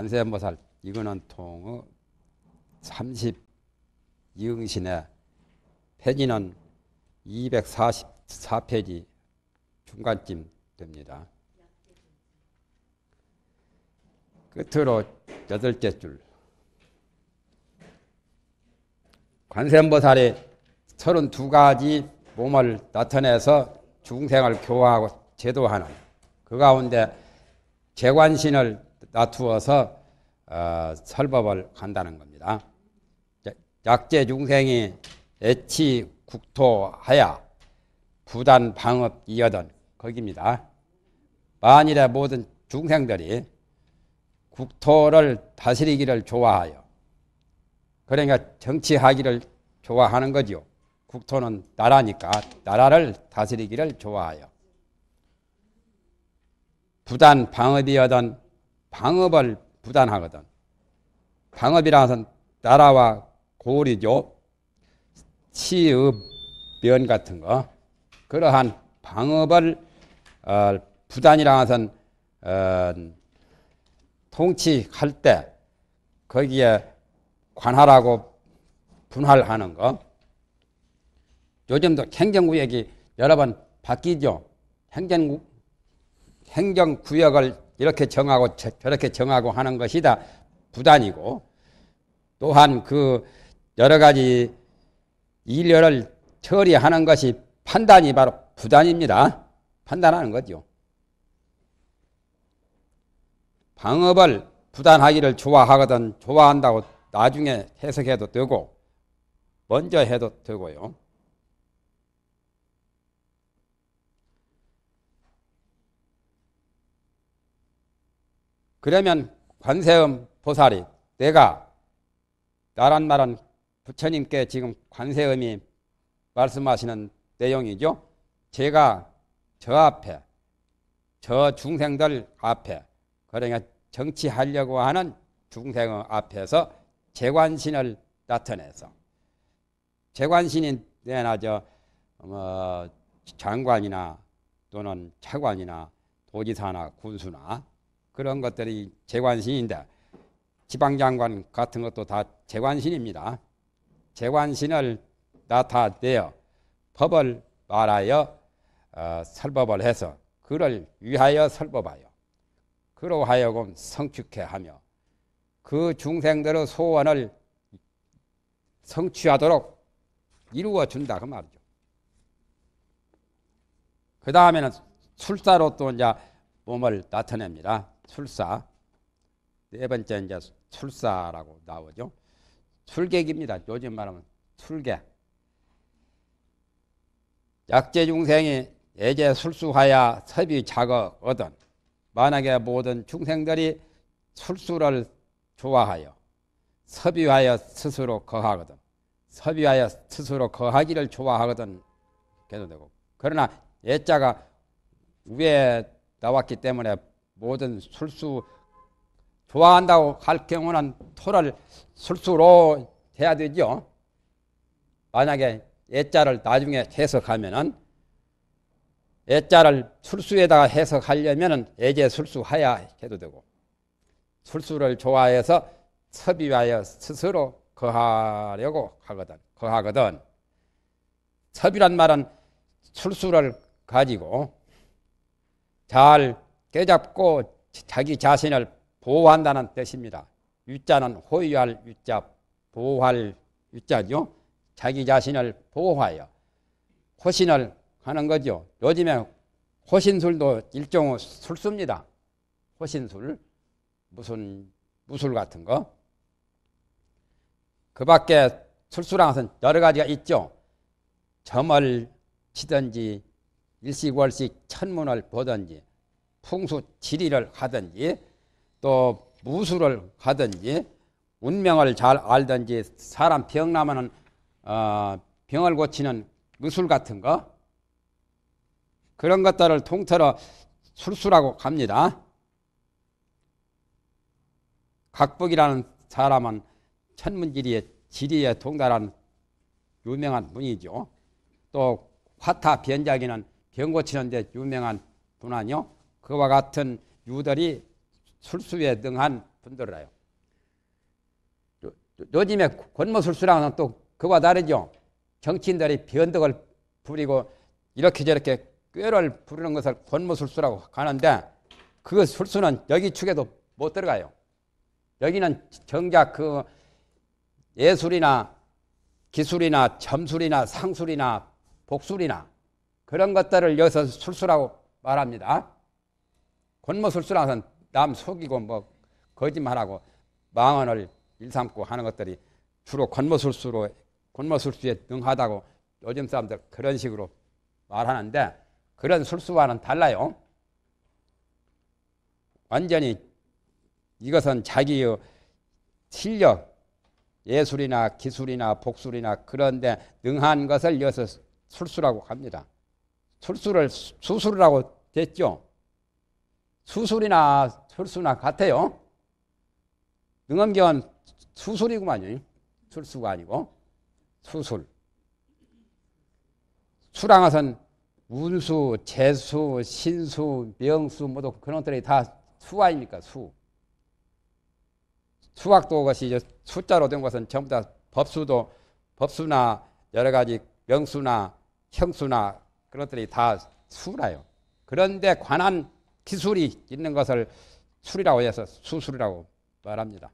관세음보살 이근원 통의 32응신의 폐지는 244페이지 중간쯤 됩니다. 끝으로 여덟째 줄. 관세음보살이 32가지 몸을 나타내서 중생을 교화하고 제도하는 그 가운데 재관신을 다두어서 어, 설법을 한다는 겁니다. 약재 중생이 애치 국토하야 부단 방업 이어던 거기입니다. 만일에 모든 중생들이 국토를 다스리기를 좋아하여 그러니까 정치하기를 좋아하는 거지요. 국토는 나라니까 나라를 다스리기를 좋아하여 부단 방업이어던 방업을 부단하거든. 방업이라서 나라와 고리죠. 치읍, 면 같은 거. 그러한 방업을 어, 부단이라서는 어, 통치할 때 거기에 관할하고 분할하는 거. 요즘도 행정구역이 여러 번 바뀌죠. 행정 행정구역을 이렇게 정하고 저렇게 정하고 하는 것이 다 부단이고 또한 그 여러 가지 일렬을 처리하는 것이 판단이 바로 부단입니다. 판단하는 거죠. 방업을 부단하기를 좋아하거든 좋아한다고 나중에 해석해도 되고 먼저 해도 되고요. 그러면 관세음 보살이 내가 나란 말은 부처님께 지금 관세음이 말씀하시는 내용이죠. 제가 저 앞에 저 중생들 앞에 그러니까 정치하려고 하는 중생의 앞에서 재관신을 나타내서 재관신이 내나 저 어, 장관이나 또는 차관이나 도지사나 군수나 그런 것들이 재관신인데 지방장관 같은 것도 다 재관신입니다. 재관신을 나타내어 법을 말하여 어, 설법을 해서 그를 위하여 설법하여 그로하여금 성취케 하며 그 중생들의 소원을 성취하도록 이루어 준다 그 말이죠. 그 다음에는 술사로 또 이제 몸을 나타냅니다. 출사. 네 번째 이제 출사라고 나오죠. 출객입니다. 요즘 말하면 출객. 약재 중생이 예제 술수하야 섭이 작어 얻은 만약에 모든 중생들이 술수를 좋아하여 섭이하여 스스로 거하거든 섭이하여 스스로 거하기를 좋아하거든 계속 되고 그러나 예자가 위에 나왔기 때문에 모든 술수 좋아한다고 할 경우는 토를 술수로 해야 되죠. 만약에 애자를 나중에 해석하면은 애자를 술수에다가 해석하려면은 애제 술수하야 해도 되고 술수를 좋아해서 섭이하여 스스로 거하려고 하거든 거하거든 섭이란 말은 술수를 가지고 잘 깨잡고 자기 자신을 보호한다는 뜻입니다. 유자는 호위할 유자, 보호할 유자죠. 자기 자신을 보호하여 호신을 하는 거죠. 요즘에 호신술도 일종의 술수입니다. 호신술, 무슨 무술 같은 거. 그 밖에 술수랑 은 여러 가지가 있죠. 점을 치든지 일식월식 천문을 보든지 풍수 지리를 하든지 또 무술을 하든지 운명을 잘 알든지 사람 병 나면은 어, 병을 고치는 의술 같은 거 그런 것들을 통틀어 술수라고 합니다. 각복이라는 사람은 천문지리의 지리에 동달한 유명한 분이죠. 또 화타 변작이는 병 고치는 데 유명한 분 아니요. 그와 같은 유들이 술수에 등한 분들이라요. 요즘에 권모술수랑은 또 그와 다르죠. 정치인들이 변덕을 부리고 이렇게 저렇게 꾀를 부르는 것을 권모술수라고 하는데 그 술수는 여기 축에도 못 들어가요. 여기는 정작 그 예술이나 기술이나 점술이나 상술이나 복술이나 그런 것들을 여기서 술수라고 말합니다. 권모술술하선 남 속이고 뭐 거짓말하고 망언을 일삼고 하는 것들이 주로 권모술수로 권모술수에 능하다고 요즘 사람들 그런 식으로 말하는데 그런 술수와는 달라요. 완전히 이것은 자기의 실력, 예술이나 기술이나 복술이나 그런데 능한 것을 여기서 술수라고 합니다. 술수를 수술이라고 됐죠. 수술이나 철수나 같아요. 능엄견 수술이구만요. 철수가 아니고 수술. 수랑아선 운수, 재수, 신수, 명수 모두 그런 것들이 다수 아닙니까? 수. 수학도 것이 이제 숫자로 된 것은 전부 다 법수도 법수나 여러 가지 명수나 형수나 그런 것들이 다 수라요. 그런데 관한 기술이 있는 것을 술이라고 해서 수술이라고 말합니다.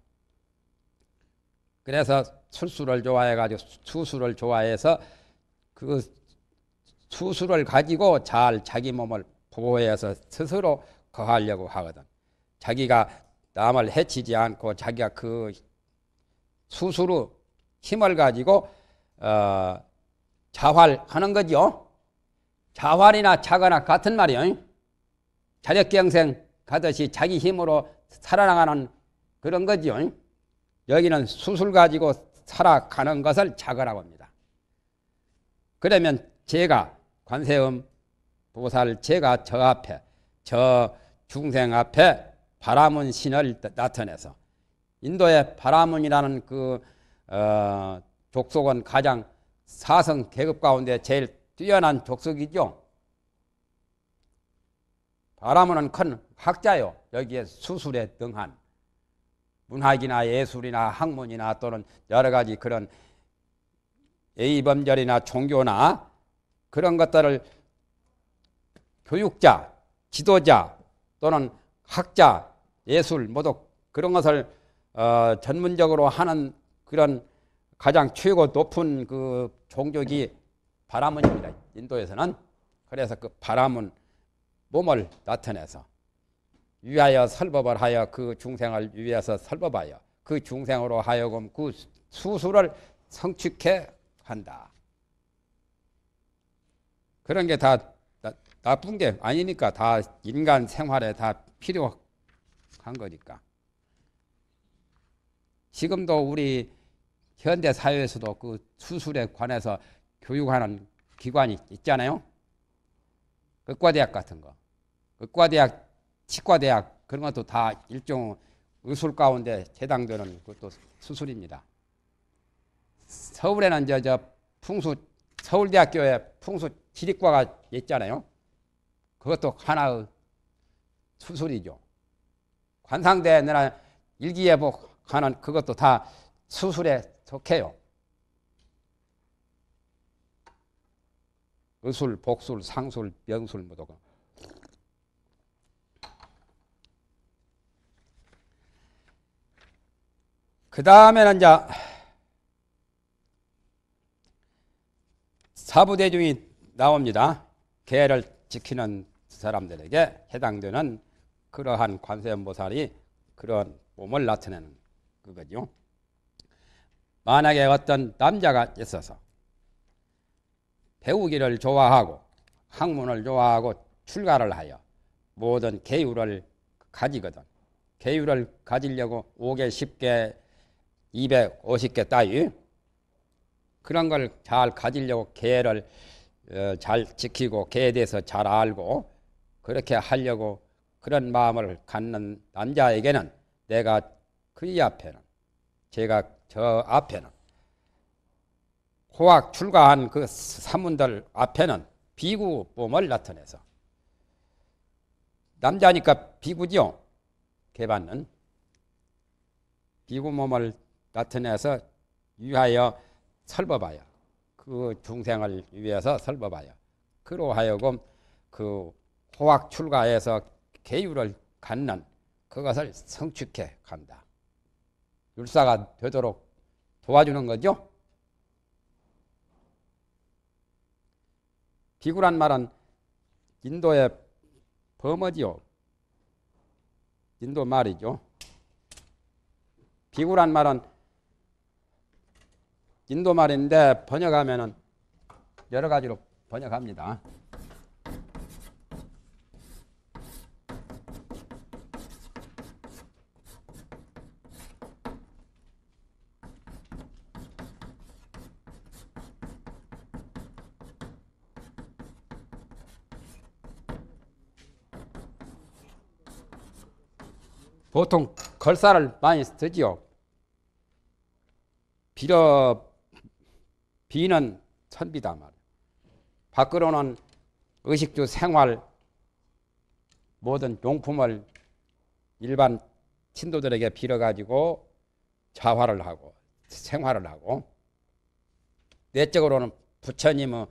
그래서 술술을 좋아해가지고 수술을 좋아해서 그 수술을 가지고 잘 자기 몸을 보호해서 스스로 거하려고 하거든. 자기가 남을 해치지 않고 자기가 그수술의 힘을 가지고 어, 자활하는 거죠. 자활이나 자거나 같은 말이에요. 자력경생 가듯이 자기 힘으로 살아나가는 그런 거지요. 여기는 수술 가지고 살아가는 것을 자거라고 합니다. 그러면 제가 관세음 보살 제가 저 앞에 저 중생 앞에 바라문 신을 나타내서 인도의 바라문이라는 그 어, 족속은 가장 사성 계급 가운데 제일 뛰어난 족속이죠. 바라문은 큰 학자요. 여기에 수술에 등한 문학이나 예술이나 학문이나 또는 여러 가지 그런 예의범절이나 종교나 그런 것들을 교육자, 지도자 또는 학자, 예술 모두 그런 것을 어, 전문적으로 하는 그런 가장 최고 높은 그 종족이 바라문입니다. 인도에서는 그래서 그 바라문 몸을 나타내서 위하여 설법을 하여 그 중생을 위해서 설법하여 그 중생으로 하여금 그수술을 성취케 한다. 그런 게 다 나쁜 게 아니니까 다 인간 생활에 다 필요한 거니까. 지금도 우리 현대 사회에서도 그 수술에 관해서 교육하는 기관이 있잖아요. 의과대학 같은 거. 의과대학, 치과대학 그런 것도 다 일종 의술 가운데 해당되는 것도 수술입니다. 서울에는 이제 저 풍수 서울대학교에 풍수 지리과가 있잖아요. 그것도 하나의 수술이죠. 관상대나 일기예보 하는 그것도 다 수술에 속해요. 의술, 복술, 상술, 명술 모두가 그 다음에는 이제 사부대중이 나옵니다. 계를 지키는 사람들에게 해당되는 그러한 관세음보살이 그런 몸을 나타내는 그거죠. 만약에 어떤 남자가 있어서 배우기를 좋아하고 학문을 좋아하고 출가를 하여 모든 계율을 가지거든. 계율을 가지려고 5개, 10개, 250개 따위 그런 걸 잘 가지려고 계를 어, 잘 지키고 계에 대해서 잘 알고 그렇게 하려고 그런 마음을 갖는 남자에게는 내가 그 이 앞에는 제가 저 앞에는 호학 출가한 그 사문들 앞에는 비구범을 나타내서 남자니까 비구지요 개반은 비구몸을 나타내서 위하여 설법하여 그 중생을 위해서 설법하여 그로하여금 그 호학 출가에서 개유를 갖는 그것을 성취케 간다. 율사가 되도록 도와주는 거죠. 비구란 말은 인도의 범어지요. 인도 말이죠. 비구란 말은 인도 말인데 번역하면 여러 가지로 번역합니다. 보통 걸사를 많이 쓰지요. 비려 비는 천비다 말. 이야 밖으로는 의식주 생활 모든 용품을 일반 친도들에게 빌어가지고 자활을 하고 생활을 하고 내적으로는 부처님의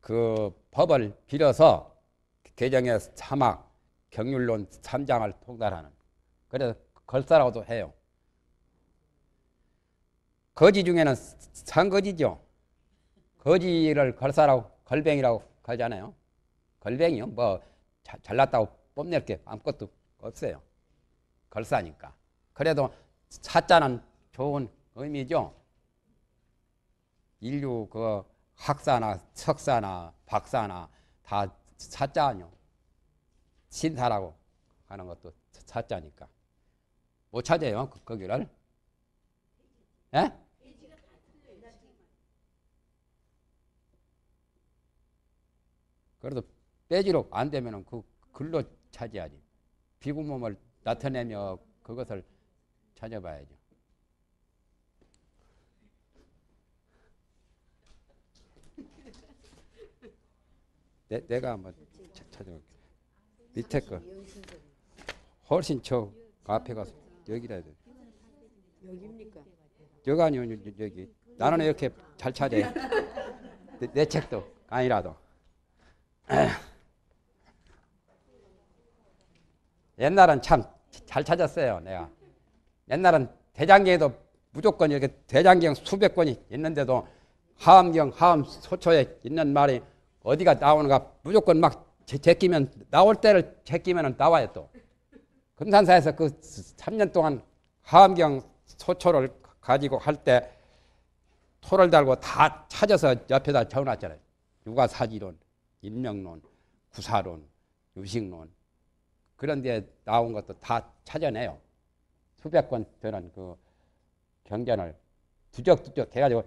그 법을 빌어서 개정의 사막 경률론 3장을 통달하는 그래서 걸사라고도 해요. 거지 중에는 산거지죠. 거지를 걸사라고 걸뱅이라고 하잖아요. 걸뱅이요. 뭐 자, 잘났다고 뽐낼 게 아무것도 없어요. 걸사니까. 그래도 사자는 좋은 의미죠. 인류 그 학사나 석사나 박사나 다 사자 아니요. 신사라고 하는 것도 사자니까. 뭐 찾아요, 그, 거기를. 예? 그래도 빼지로 안 되면 그 글로 찾아야지. 비구몸을 나타내며 그것을 찾아봐야죠. 내, 가 한번 찾아볼게. 밑에 거. 훨씬 저 앞에 가서. 여기다 해야 돼. 여기입니까? 여기 아니요 여기. 나는 이렇게 잘찾아 내, 내 책도 아니라도. 옛날은 참 잘 찾았어요, 내가. 옛날은 대장경에도 무조건 이렇게 대장경 수백 권이 있는데도 하암경, 하암 소초에 있는 말이 어디가 나오는가 무조건 막 제끼면 나올 때를 제끼면 나와요 또. 금산사에서 그 3년 동안 화암경 소초를 가지고 할 때 토를 달고 다 찾아서 옆에다 적어놨잖아요. 육아사지론, 인명론, 구사론, 유식론 그런 데 나온 것도 다 찾아내요. 수백 권 되는 그 경전을 두적두적 해가지고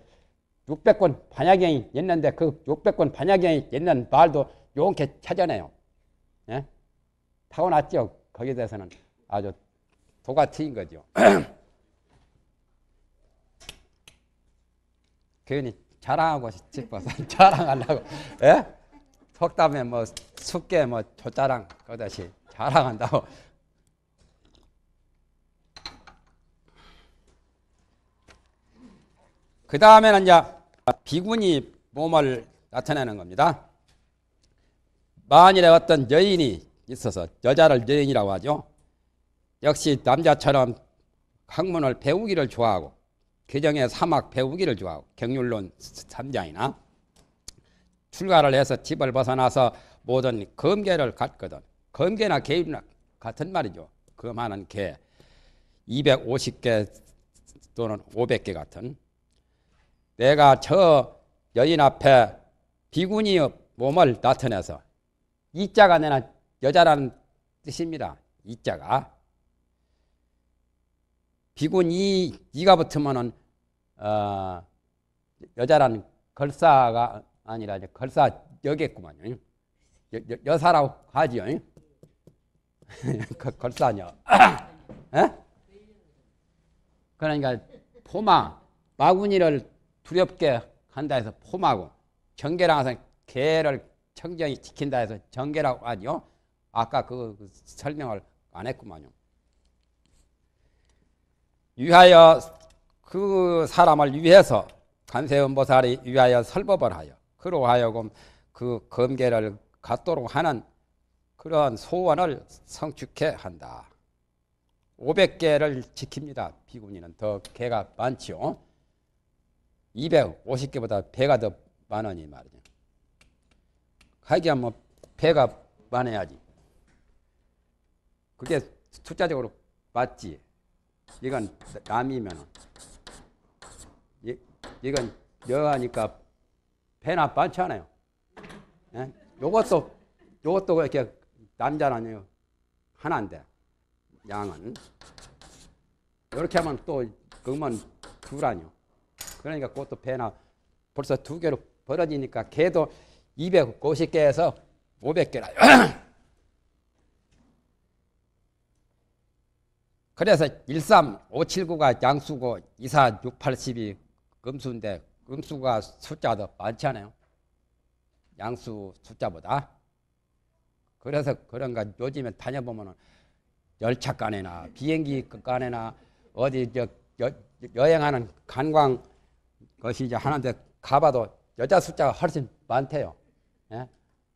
600권 반야경이 있는데 그 600권 반야경이 있는 말도 요렇게 찾아내요. 예? 타고났죠. 거기에 대해서는. 아주 도가 트인 거죠. 괜히 자랑하고 싶어서 자랑하려고 예? 속담에 뭐 숙게 뭐 조자랑 그다시 자랑한다고 그 다음에는 이제 비군이 몸을 나타내는 겁니다. 만일에 어떤 여인이 있어서 여자를 여인이라고 하죠. 역시 남자처럼 학문을 배우기를 좋아하고 규정의 사막 배우기를 좋아하고 경률론 3장이나 출가를 해서 집을 벗어나서 모든 검계를 갖거든. 검계나 개입나 같은 말이죠. 검하는 그 개 250개 또는 500개 같은 내가 저 여인 앞에 비구니의 몸을 나타내서 이자가 내는 여자라는 뜻입니다. 이자가 비군 이, 이가 붙으면은, 어, 여자라는 걸사가 아니라 이제 걸사 여겠구만요. 여, 여 사라고 하지요. 걸사녀. 그러니까 포마, 마구니를 두렵게 한다 해서 포마고, 정계랑 항상 개를 청정히 지킨다 해서 정계라고 하죠. 아까 그, 그 설명을 안 했구만요. 위하여 그 사람을 위해서 관세음보살이 위하여 설법을 하여 그러하여금 그 검계를 갖도록 하는 그러한 소원을 성축해 한다. 500개를 지킵니다. 비구니는 더 개가 많지요. 250개보다 배가 더 많으니 말이죠. 하기야 뭐 배가 많아야지. 그게 숫자적으로 맞지. 이건 남이면 이, 이건 여하니까 배나 빠잖아요. 예? 요것도 요것도 이렇게 남자라니요 하나인데 양은 이렇게 하면 또 그만 두라뇨. 그러니까 그것도 배나 벌써 두 개로 벌어지니까 개도 250개에서 500개라. 그래서 13579가 양수고 24682 금수인데 금수가 숫자도 많잖아요. 양수 숫자보다. 그래서 그런가 요즘에 다녀보면 열차간에나 비행기 간에나 어디 저 여, 행하는 관광 것이 이제 하는데 가봐도 여자 숫자가 훨씬 많대요. 예?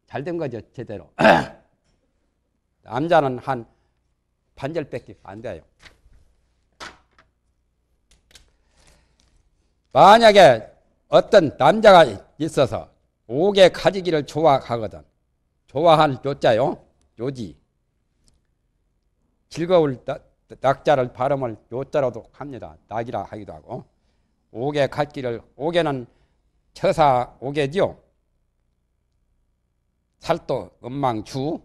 잘 된 거죠, 제대로. 남자는 한 반절 뺏기 안 돼요. 만약에 어떤 남자가 있어서 옥에 가지기를 좋아하거든. 좋아한 조자요. 요지. 즐거울 낙자를 발음을 요자로도 합니다. 낙이라 하기도 하고. 옥에 갓기를 옥에는 처사 옥에지요. 살도 음망주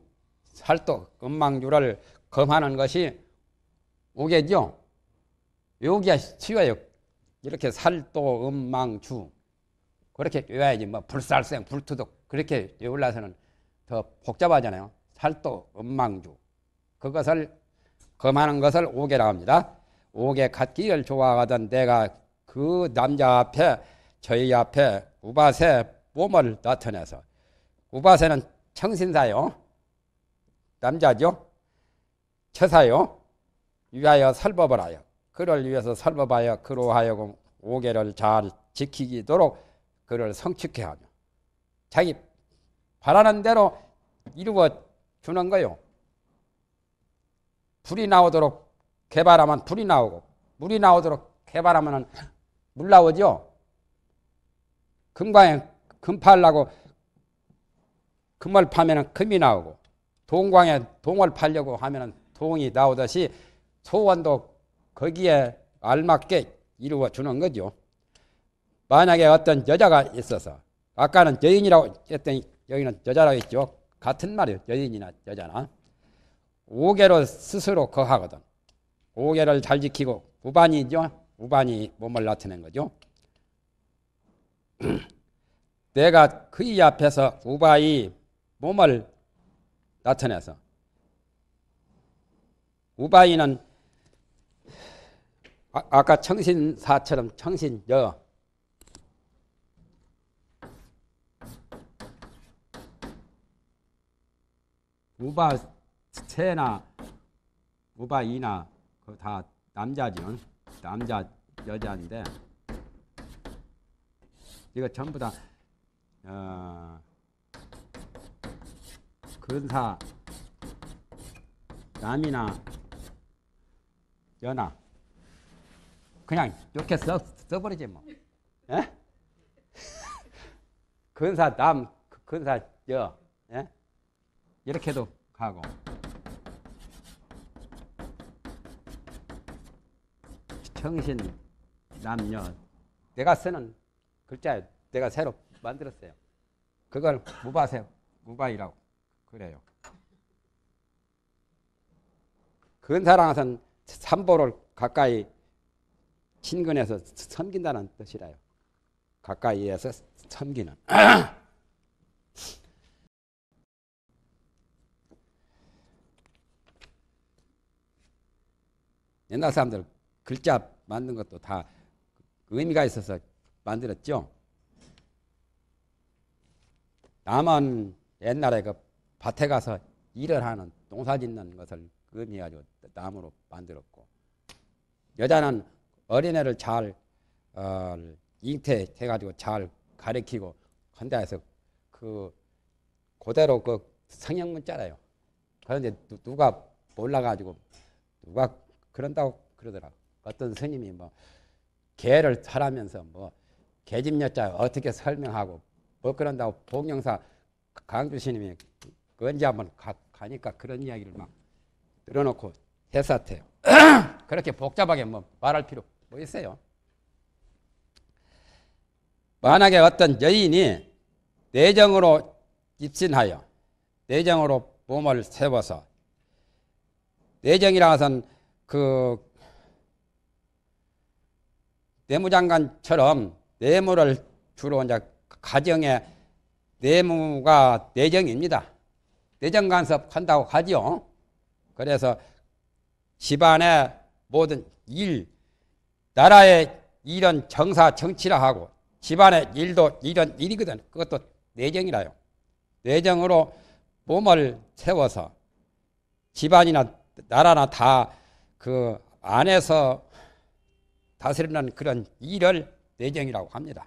살도 음망주를 검하는 것이 우계죠. 여기가 치워요. 이렇게 살도 음망주 그렇게 외워야지 뭐 불살생 불투독 그렇게 외울라서는 더 복잡하잖아요. 살도 음망주 그것을 검하는 것을 오계라 합니다. 오계 갓기를 좋아하던 내가 그 남자 앞에 저희 앞에 우바세 몸을 나타내서 우바세는 청신사요. 남자죠. 제사요. 위하여 설법을하여 그를 위해서 설법하여 그로 하여금 오계를 잘 지키기도록 그를 성취케 하며 자기 바라는 대로 이루어 주는 거요. 불이 나오도록 개발하면 불이 나오고 물이 나오도록 개발하면 물 나오죠. 금광에 금 팔라고 금을 파면 금이 나오고 동광에 동을 팔려고 하면 통이 나오듯이 소원도 거기에 알맞게 이루어 주는 거죠. 만약에 어떤 여자가 있어서 아까는 여인이라고 했더니 여기는 여자라고 했죠. 같은 말이에요. 여인이나 여자나. 오계로 스스로 거하거든. 오계를 잘 지키고 우반이죠. 우반이 몸을 나타낸 거죠. 내가 그의 앞에서 우바이 몸을 나타내서 우바이는 아, 까 청신사처럼 청신여 우바체나 우바이나 그 다 남자죠. 남자 여자인데 이거 전부 다 어, 근사 남이나 연아. 그냥 이렇게 써, 써버리지 뭐. 예? 근사 남, 근사 여. 예? 이렇게도 가고. 정신 남녀. 내가 쓰는 글자 내가 새로 만들었어요. 그걸 무바세요. 무바이라고 그래요. 근사랑은 삼보를 가까이 친근해서 섬긴다는 뜻이라요. 가까이에서 섬기는. 옛날 사람들 글자 만든 것도 다 의미가 있어서 만들었죠. 나만 옛날에 그 밭에 가서 일을 하는 농사 짓는 것을 그미 아주 남으로 만들었고 여자는 어린애를 잘 어, 잉태해가지고 잘 가르치고 한다 해서 그 그대로 그성형 문자래요. 그런데 누가 몰라가지고 누가 그런다고 그러더라. 어떤 스님이 뭐 개를 살하면서 뭐 개집여자 어떻게 설명하고 뭐 그런다고 복영사 강주 스님이 언제 한번 가, 가니까 그런 이야기를 막 들어놓고 대사태 요 그렇게 복잡하게 뭐 말할 필요 뭐 있어요? 만약에 어떤 여인이 내정으로 입신하여 내정으로 몸을 세워서 내정이라 해서그 내무장관처럼 내무를 주로 이제 그 가정의 내무가 내정입니다. 내정 간섭한다고 하지요. 그래서 집안의 모든 일, 나라의 이런 정사 정치라 하고 집안의 일도 이런 일이거든. 그것도 내정이라요. 내정으로 몸을 세워서 집안이나 나라나 다 그 안에서 다스리는 그런 일을 내정이라고 합니다.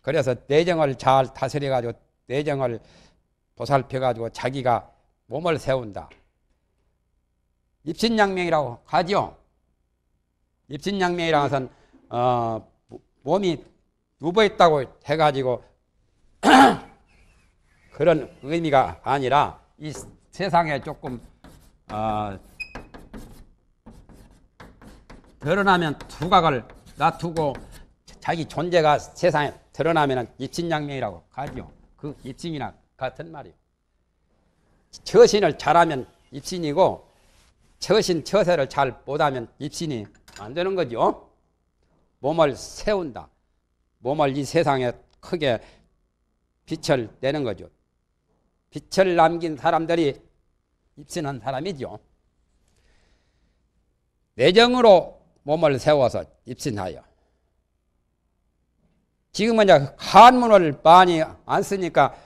그래서 내정을 잘 다스려가지고 내정을 보살펴가지고 자기가 몸을 세운다. 입신양명이라고 하지 입신양명이라는 네. 것은 어, 몸이 누버있다고 해가지고 그런 의미가 아니라 이 세상에 조금 어, 드러나면 두각을 놔두고 자기 존재가 세상에 드러나면 입신양명이라고 하지요. 그 입신이나 같은 말이요. 처신을 잘하면 입신이고 처신 처세를 잘 못하면 입신이 안 되는 거죠. 몸을 세운다. 몸을 이 세상에 크게 빛을 내는 거죠. 빛을 남긴 사람들이 입신한 사람이죠. 내정으로 몸을 세워서 입신하여. 지금은 이제 한문을 많이 안 쓰니까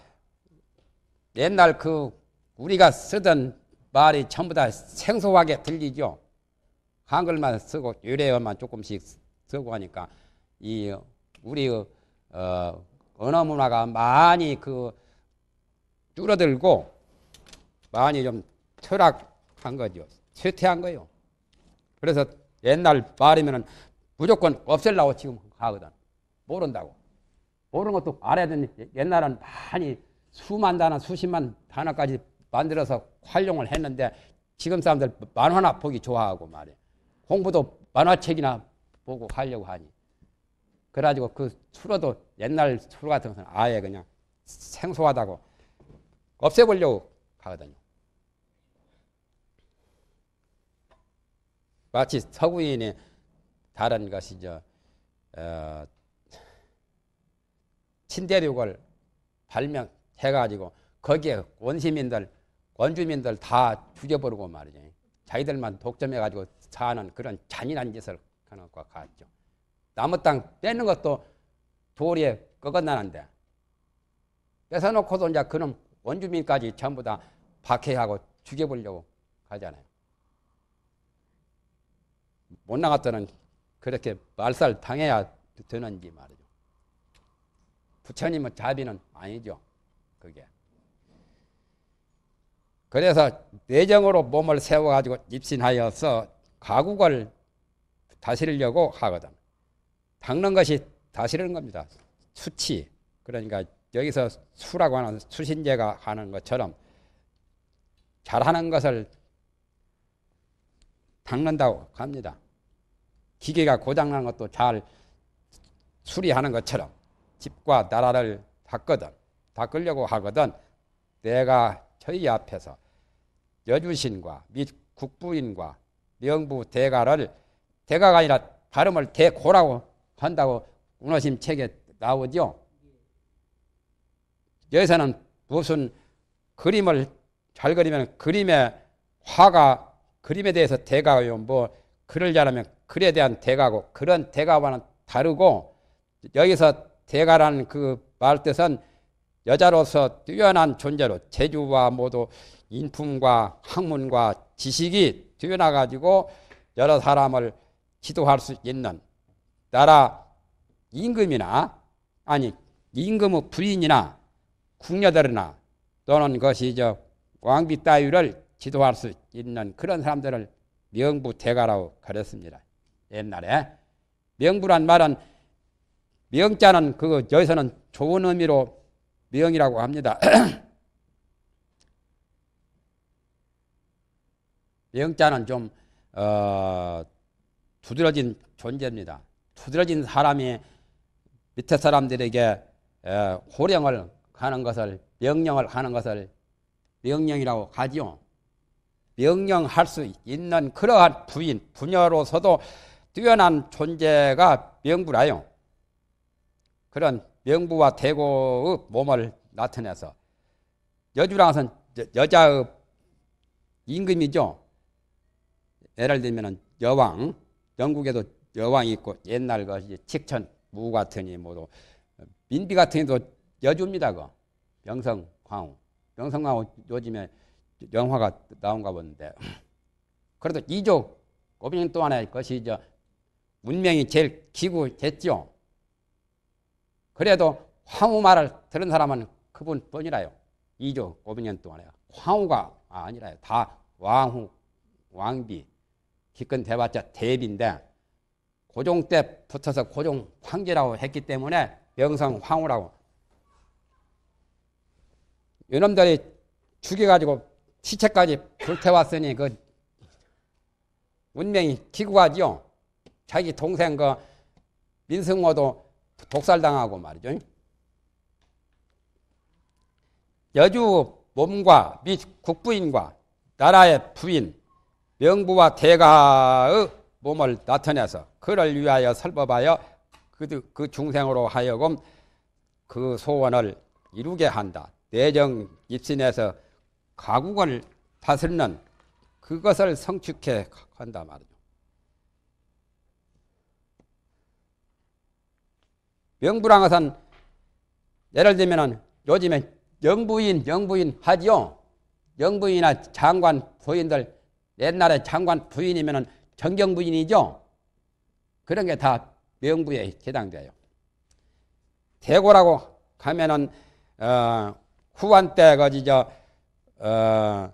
옛날 그 우리가 쓰던 말이 전부 다 생소하게 들리죠. 한글만 쓰고 유래어만 조금씩 쓰고 하니까 이 우리 어, 언어 문화가 많이 그 줄어들고 많이 좀 퇴락한 거죠. 쇠퇴한 거요. 그래서 옛날 말이면은 무조건 없앨라고 지금 하거든. 모른다고. 모르는 것도 알아야 되는 옛날은 많이 수만 단어, 수십만 단어까지 만들어서 활용을 했는데 지금 사람들 만화나 보기 좋아하고 말이에요. 공부도 만화책이나 보고 하려고 하니. 그래가지고 그 수로도 옛날 수로 같은 것은 아예 그냥 생소하다고 없애보려고 가거든요. 마치 서구인의 다른 것이 저, 어, 친대륙을 발명해가지고 거기에 원시민들 원주민들 다 죽여버리고 말이죠. 자기들만 독점해가지고 사는 그런 잔인한 짓을 하는 것과 같죠. 남의 땅 빼는 것도 도리에 꺾어나는데 뺏어놓고도 이제 그놈 원주민까지 전부 다 박해하고 죽여보려고 하잖아요. 못 나갔더는 그렇게 말살 당해야 되는지 말이죠. 부처님은 자비는 아니죠. 그게. 그래서 내정으로 몸을 세워가지고 입신하여서 가국을 다스리려고 하거든. 닦는 것이 다스리는 겁니다. 수치. 그러니까 여기서 수라고 하는 수신제가 하는 것처럼 잘하는 것을 닦는다고 합니다. 기계가 고장난 것도 잘 수리하는 것처럼 집과 나라를 닦거든. 닦으려고 하거든. 내가 저희 앞에서 여주신과 및 국부인과 명부 대가를 대가가 아니라 발음을 대고라고 한다고 운호심 책에 나오죠. 여기서는 무슨 그림을 잘 그리면 그림의 화가 그림에 대해서 대가요. 뭐 글을 잘하면 글에 대한 대가고 그런 대가와는 다르고 여기서 대가라는 그 말 뜻은 여자로서 뛰어난 존재로 재주와 모두 인품과 학문과 지식이 뛰어나가지고 여러 사람을 지도할 수 있는 나라 임금이나 아니 임금의 부인이나 궁녀들이나 또는 것이 저 왕비 따위를 지도할 수 있는 그런 사람들을 명부 대가라고 그랬습니다. 옛날에 명부란 말은 명자는 그거 여기서는 좋은 의미로 명이라고 합니다. 미자는좀 어, 두드러진 존재입니다. 두드러진 사람이 밑에 사람들에게 에, 어, 호령을 하는 것을 명령을 하는 것을 명령이라고 하지요. 명령할 수 있는 그러한 부인 부녀로서도 뛰어난 존재가 명부라요. 그런 명부와 대고의 몸을 나타내서 여주랑은 여자의 임금이죠. 예를 들면 여왕, 영국에도 여왕이 있고 옛날 것이 그 칙천, 무 같으니 뭐도 민비 같으니도 여주입니다. 그 명성황후. 명성광후 요즘에 영화가 나온가 보는데 그래도 이조 고빙 또하나의 것이 저 문명이 제일 기구됐죠. 그래도 황후 말을 들은 사람은 그분뿐이라요. 2조 5 0년 동안에 황후가 아니라요. 다 왕후, 왕비, 기껏 대봤자 대비인데 고종 때 붙어서 고종 황제라고 했기 때문에 명성 황후라고 이놈들이 죽여가지고 시체까지 불태웠으니 그 운명이 기구하지요. 자기 동생 그 민승호도 독살당하고 말이죠. 여주 몸과 및 국부인과 나라의 부인, 명부와 대가의 몸을 나타내서 그를 위하여 설법하여 그, 그 중생으로 하여금 그 소원을 이루게 한다. 내정 입신에서 가국을 다스리는 그것을 성축해 한다 말이죠. 명불황화산 예를 들면은 요즘에 영부인, 영부인 하지요. 영부인이나 장관 부인들 옛날에 장관 부인이면은 정경 부인이죠. 그런 게 다 명부에 해당돼요. 대고라고 하면은 어, 후한 때 거지 저 어,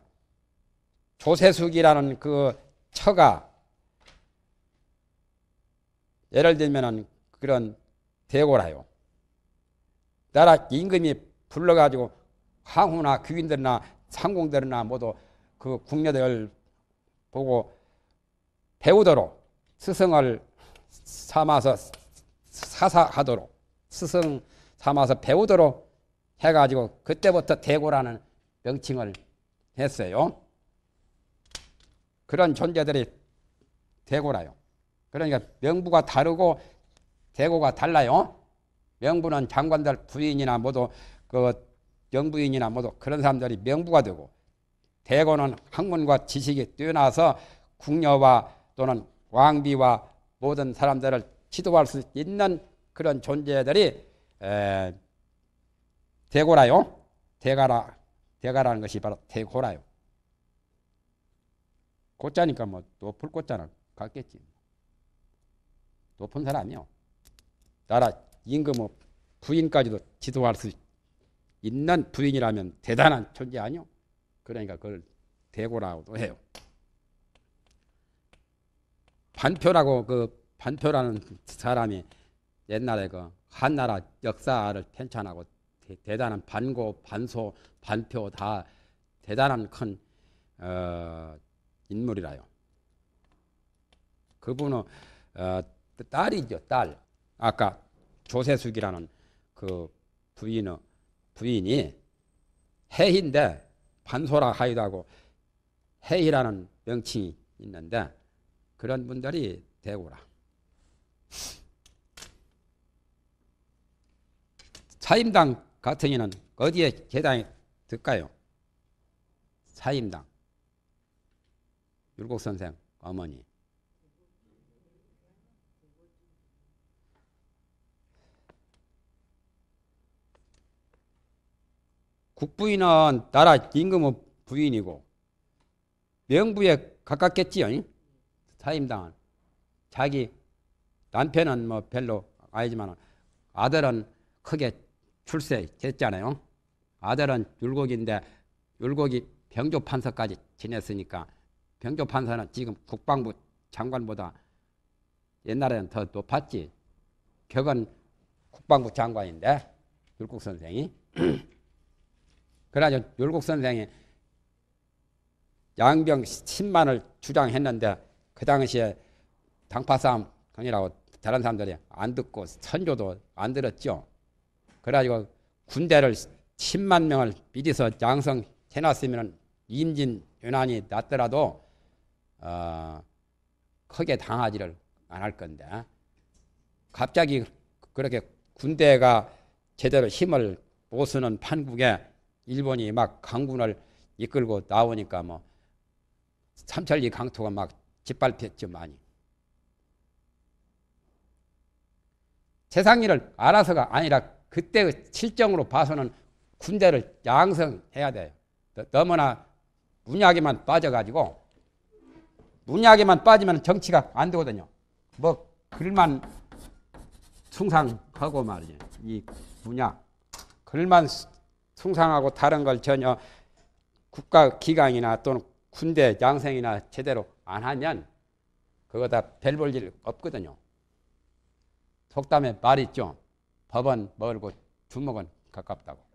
조세숙이라는 그 처가 예를 들면은 그런 대고라요. 나라 임금이 불러가지고 항후나 귀인들이나 상공들이나 모두 그 궁녀들 보고 배우도록 스승을 삼아서 사사하도록 스승 삼아서 배우도록 해가지고 그때부터 대고라는 명칭을 했어요. 그런 존재들이 대고라요. 그러니까 명부가 다르고 대고가 달라요. 명부는 장관들 부인이나 모두 그 영부인이나 모두 그런 사람들이 명부가 되고 대고는 학문과 지식이 뛰어나서 궁녀와 또는 왕비와 모든 사람들을 지도할 수 있는 그런 존재들이 에, 대고라요. 대가라 대가라는 것이 바로 대고라요. 고자니까 뭐 높을 고자는 같겠지. 높은 사람이요. 나라 임금 뭐 부인까지도 지도할 수 있는 부인이라면 대단한 존재 아니요? 그러니까 그걸 대고라고도 해요. 반표라고 그 반표라는 사람이 옛날에 그 한나라 역사를 편찬하고 대, 단한 반고 반소 반표 다 대단한 큰 어, 인물이라요. 그분은 어, 딸이죠 딸. 아까 조세숙이라는 그 부인의 부인이 해인데 반소라 하이도 하고 해이라는 명칭이 있는데 그런 분들이 대구라. 사임당 같은 이는 어디에 개당이 될까요? 사임당. 율곡 선생 어머니. 국부인은 나라 임금의 부인이고 명부에 가깝겠지요. 사임당은 자기 남편은 뭐 별로 아니지만 아들은 크게 출세했잖아요. 아들은 율곡인데 율곡이 병조 판사까지 지냈으니까 병조 판사는 지금 국방부 장관보다 옛날에는 더 높았지. 격은 국방부 장관인데 율곡 선생이 그러나 율곡 선생이 양병 10만을 주장했는데 그 당시에 당파 싸움 강이라고 다른 사람들이 안 듣고 선조도 안 들었죠. 그래가지고 군대를 10만 명을 빚어서 양성 해놨으면 임진 유난이 났더라도 어, 크게 당하지를 안 할 건데 갑자기 그렇게 군대가 제대로 힘을 못 쓰는 판국에 일본이 막 강군을 이끌고 나오니까 뭐 삼천리 강토가 막 짓밟혔죠 많이. 세상 일을 알아서가 아니라 그때의 그 실정으로 봐서는 군대를 양성해야 돼요. 너무나 문약에만 빠져가지고 문약에만 빠지면 정치가 안 되거든요. 뭐 글만 충상하고 말이죠. 이 문약 글만 숭상하고 다른 걸 전혀 국가 기강이나 또는 군대 양생이나 제대로 안 하면 그거 다 별 볼 일 없거든요. 속담에 말 있죠. 법은 멀고 주먹은 가깝다고.